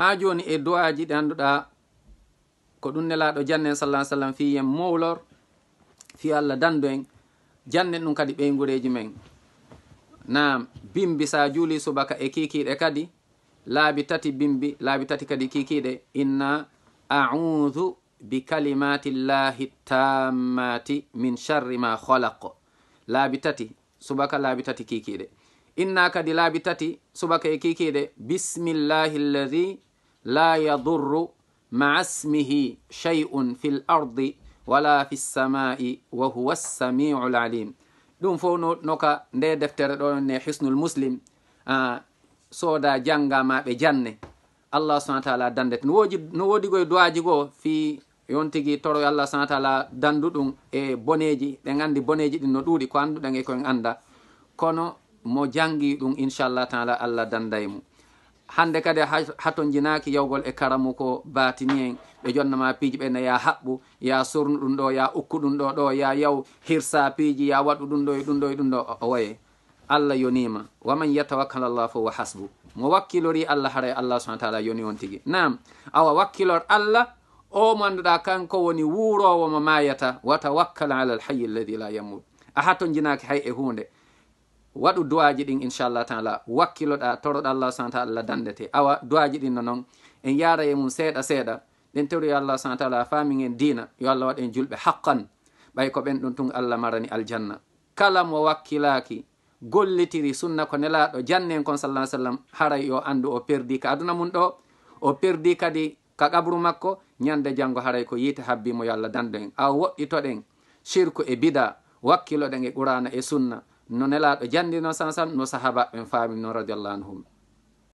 ha joni e do'aji ɗi anduɗa ko ɗum nelaɗo janne salah sallam fi yen mowlor fi allah dandu en jannen ɗum kadi ɓeygureji men nam bimbi sa juuli subaka e kikiɗe kadi laabi tati bimbi laabi tati kadi kikiɗe inna audu bi kalimati llahi tammati min sharri ma holako laabi tati subaka laabi tati kikiɗe inna kadi laabi tati subaka e kikiɗe bismillahi lladi la yadurru maa smihi shay'un fi l ardi wala fi lsamaa'i wa huwa lsamiu l alim ɗum fo noka nde deftere ɗo ne hisnul muslim sooda jannga maɓe janne allah subana taala dandete no woji no woodi koye duwaji goo fi yon tigi toroy allah subana taala dandu ɗum e boneji ɗen anndi boneji ɗin no ɗuuɗi ko annduɗen e koyen annda kono mo janngi ɗum inchallah taala allah danday mum hande kadi haton jinaki yawgol e karamu ko batini en ɓe jonnama piiji ɓenne ya haɓɓu ya surnu ɗum ɗo ya ukku ɗum ɗo ɗo ya yaw hirsa piiji ya waɗɗu ɗum ɗo e ɗum ɗo e ɗum ɗo o waye allah yonima waman yatawakkal allah fo wa hasbu mo wakkilori allah haray e allah subana taala yoni on tigui nam awa wakkilor allah o mo anduɗa kanko woni wuurowo mo mayata watawakkal ala alhayi alladi la yammud a hatto jinaki hay e hunde waɗu duwaji ɗin inchallah taala wakkiloɗa toroɗo allah sana taala allah dandete awa duwaji ɗin no noon en yara e mum seeɗa seeɗa ɗen teru yo allah sana taala faamin en diina yo allah waɗ en julɓe haqqan ɓay ko ɓen ɗum tun allah marani aljanna kala mo wakkilaaki gollitiri sunna ko nelaɗo jannien kon salla sallam haray yo anndu o perdi ka aduna mum ɗo o perdi kadi ka qabru makko ñande janngo haray ko yiite habbimo yo allah dandu en awa woɗɗito ɗen sirku e bida wakkiloɗen e qurana e sunna no nelaɗo janndino sansan no sahaba ɓen faami noon radiallahu anhum